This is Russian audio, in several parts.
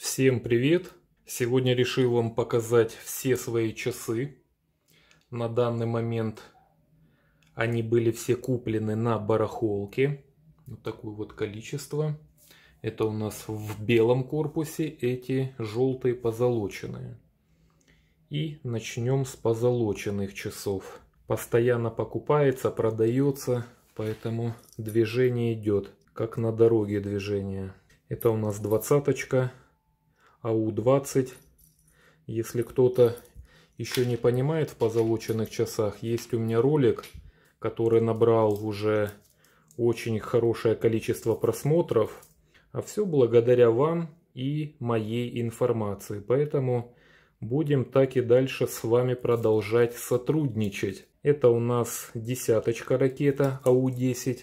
Всем привет! Сегодня решил вам показать все свои часы. На данный момент они были все куплены на барахолке. Вот такое вот количество. Это у нас в белом корпусе эти желтые позолоченные. И начнем с позолоченных часов. Постоянно покупается, продается, поэтому движение идет, как на дороге движение. Это у нас двадцаточка, АУ-20. Если кто-то еще не понимает в позолоченных часах, есть у меня ролик, который набрал уже очень хорошее количество просмотров. А все благодаря вам и моей информации. Поэтому будем так и дальше с вами продолжать сотрудничать. Это у нас десяточка ракета АУ-10.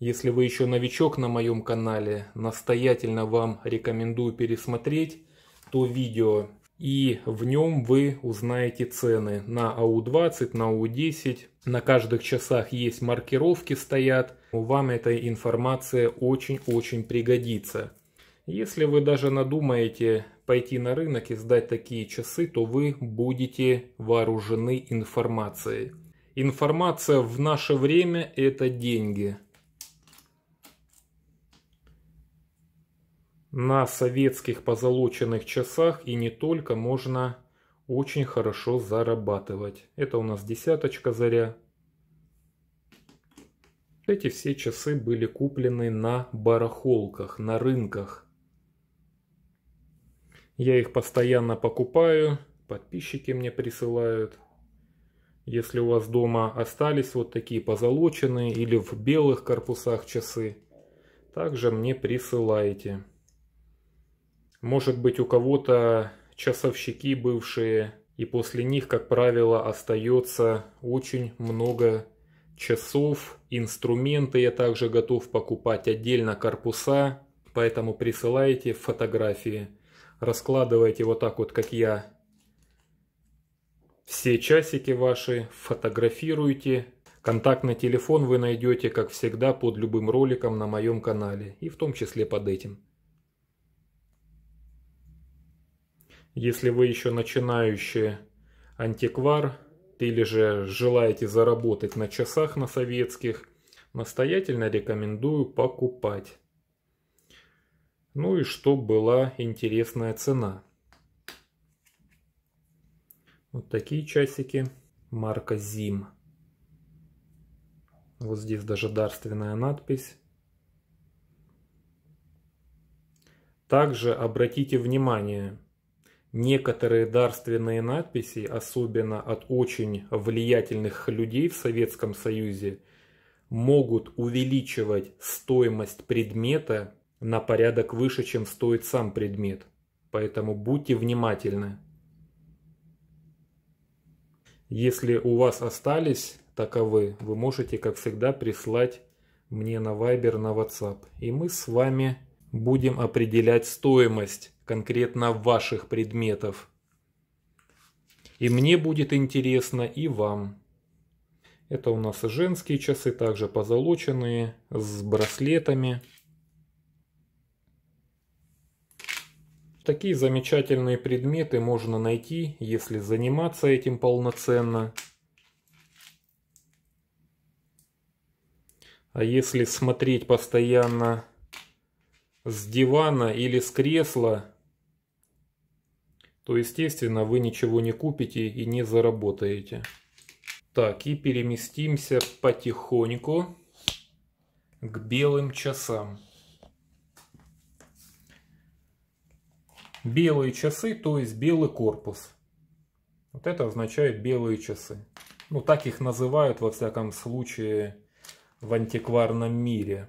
Если вы еще новичок на моем канале, настоятельно вам рекомендую пересмотреть то видео. И в нем вы узнаете цены на АУ-20, на АУ-10. На каждых часах есть маркировки стоят. Вам эта информация очень-очень пригодится. Если вы даже надумаете пойти на рынок и сдать такие часы, то вы будете вооружены информацией. Информация в наше время – это деньги. на советских позолоченных часах и не только можно очень хорошо зарабатывать. Это у нас десяточка заря. Эти все часы были куплены на барахолках, на рынках. Я их постоянно покупаю, подписчики мне присылают. Если у вас дома остались вот такие позолоченные или в белых корпусах часы, также мне присылайте. Может быть, у кого-то часовщики бывшие, и после них, как правило, остается очень много часов, инструменты я также готов покупать отдельно корпуса, поэтому присылайте фотографии, раскладывайте вот так вот, как я, все часики ваши, фотографируйте. Контактный телефон вы найдете, как всегда, под любым роликом на моем канале и в том числе под этим. Если вы еще начинающий антиквар или же желаете заработать на часах на советских, настоятельно рекомендую покупать. Ну и чтобы была интересная цена. Вот такие часики марка Зим. Вот здесь даже дарственная надпись. Также обратите внимание, некоторые дарственные надписи, особенно от очень влиятельных людей в Советском Союзе, могут увеличивать стоимость предмета на порядок выше, чем стоит сам предмет. Поэтому будьте внимательны. Если у вас остались таковы, вы можете, как всегда, прислать мне на Viber, на WhatsApp. И мы с вами будем определять стоимость конкретно ваших предметов. И мне будет интересно, и вам. Это у нас женские часы, также позолоченные, с браслетами. Такие замечательные предметы можно найти, если заниматься этим полноценно. А если смотреть постоянно с дивана или с кресла, то естественно вы ничего не купите и не заработаете. Так, и переместимся потихоньку к белым часам. Белые часы, то есть белый корпус. Вот это означает белые часы. Ну, так их называют, во всяком случае, в антикварном мире.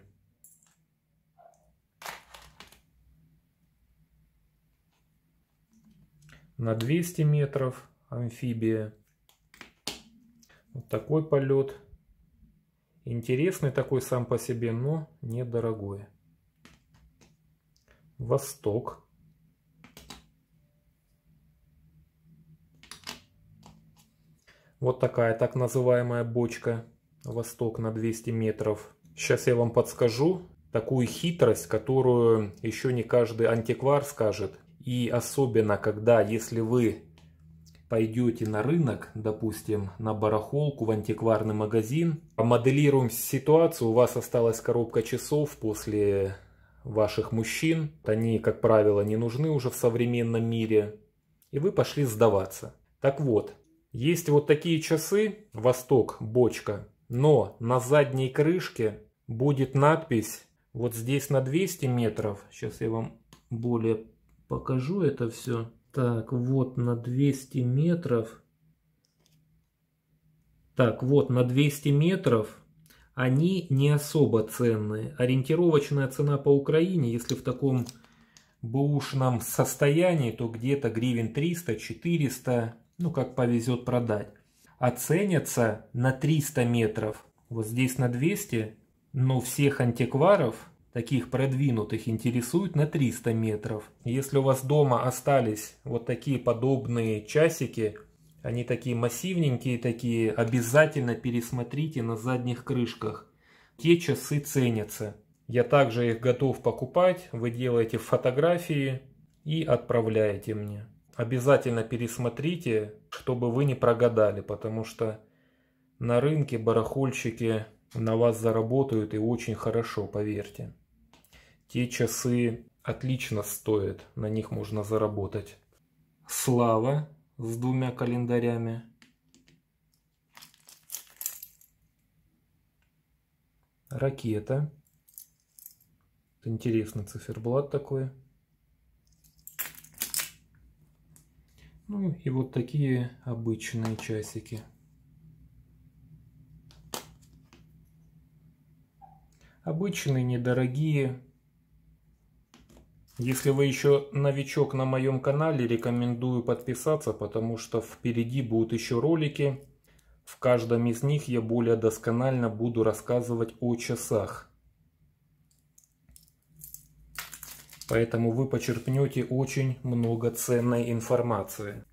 на 200 метров амфибия. Вот такой полет. Интересный такой сам по себе, но недорогой. Восток. Вот такая так называемая бочка. Восток на 200 метров. Сейчас я вам подскажу такую хитрость, которую еще не каждый антиквар скажет. И особенно, когда, если вы пойдете на рынок, допустим, на барахолку, в антикварный магазин, моделируем ситуацию, у вас осталась коробка часов после ваших мужчин, они, как правило, не нужны уже в современном мире, и вы пошли сдаваться. Так вот, есть вот такие часы, Восток, бочка, но на задней крышке будет надпись, вот здесь на 200 метров, сейчас я вам более покажу это все. Так, вот на 200 метров. Так, вот на 200 метров они не особо ценные. Ориентировочная цена по Украине, если в таком бэушном состоянии, то где-то гривен 300-400, ну как повезет продать. Оценятся на 300 метров. Вот здесь на 200, но всех антикваров таких продвинутых интересует на 300 метров. Если у вас дома остались вот такие подобные часики, они такие массивненькие, такие, обязательно пересмотрите на задних крышках. Те часы ценятся. Я также их готов покупать, вы делаете фотографии и отправляете мне. Обязательно пересмотрите, чтобы вы не прогадали, потому что на рынке барахольщики на вас заработают и очень хорошо, поверьте. Те часы отлично стоят, на них можно заработать. Слава с двумя календарями. Ракета. Интересный циферблат такой. Ну и вот такие обычные часики. Обычные, недорогие, если вы еще новичок на моем канале, рекомендую подписаться, потому что впереди будут еще ролики. В каждом из них я более досконально буду рассказывать о часах. Поэтому вы почерпнете очень много ценной информации.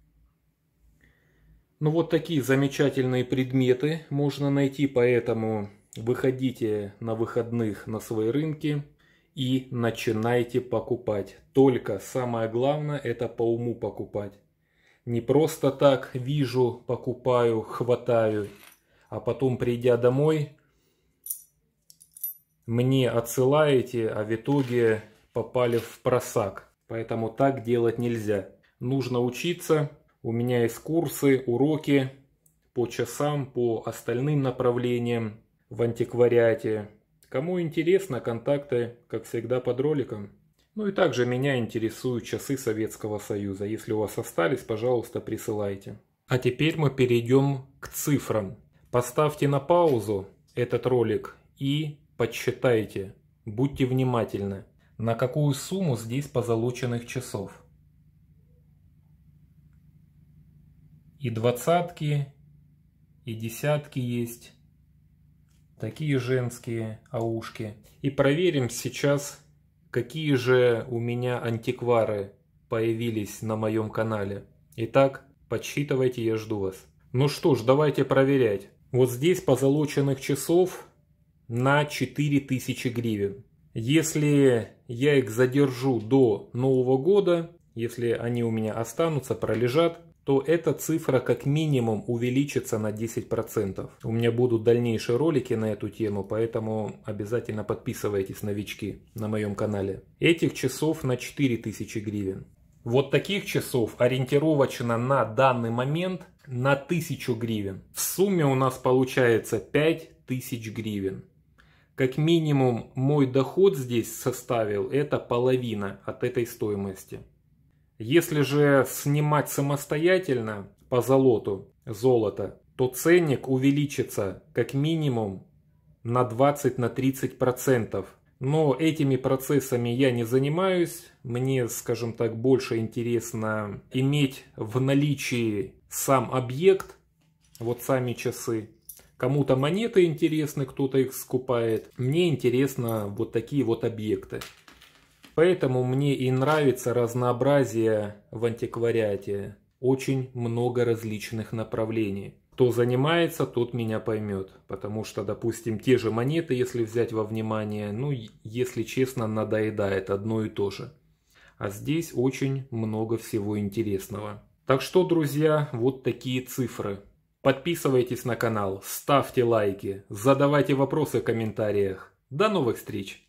Ну вот такие замечательные предметы можно найти, поэтому выходите на выходных на свои рынки и начинайте покупать. Только самое главное это по уму покупать. Не просто так вижу, покупаю, хватаю, а потом придя домой, мне отсылаете, а в итоге попали в просак. Поэтому так делать нельзя. Нужно учиться. У меня есть курсы, уроки по часам, по остальным направлениям в антиквариате. Кому интересно, контакты, как всегда, под роликом. Ну и также меня интересуют часы Советского Союза. Если у вас остались, пожалуйста, присылайте. А теперь мы перейдем к цифрам. Поставьте на паузу этот ролик и подсчитайте. Будьте внимательны. На какую сумму здесь позолоченных часов? И двадцатки, и десятки есть такие женские аушки. И проверим сейчас, какие же у меня антиквары появились на моем канале. Итак, подсчитывайте, я жду вас. Ну что ж, давайте проверять. Вот здесь позолоченных часов на 4000 гривен. Если я их задержу до Нового года, если они у меня останутся, пролежат, то эта цифра как минимум увеличится на 10%. У меня будут дальнейшие ролики на эту тему, поэтому обязательно подписывайтесь, новички, на моем канале. Этих часов на 4000 гривен. Вот таких часов ориентировочно на данный момент на 1000 гривен. В сумме у нас получается 5000 гривен. Как минимум мой доход здесь составил это половина от этой стоимости. Если же снимать самостоятельно по золоту золото, то ценник увеличится как минимум на 20-30%. На Но этими процессами я не занимаюсь. Мне, скажем так, больше интересно иметь в наличии сам объект, вот сами часы. Кому-то монеты интересны, кто-то их скупает. Мне интересно вот такие вот объекты. Поэтому мне и нравится разнообразие в антиквариате. Очень много различных направлений. Кто занимается, тот меня поймет. Потому что, допустим, те же монеты, если взять во внимание, ну, если честно, надоедает одно и то же. А здесь очень много всего интересного. Так что, друзья, вот такие цифры. Подписывайтесь на канал, ставьте лайки, задавайте вопросы в комментариях. До новых встреч!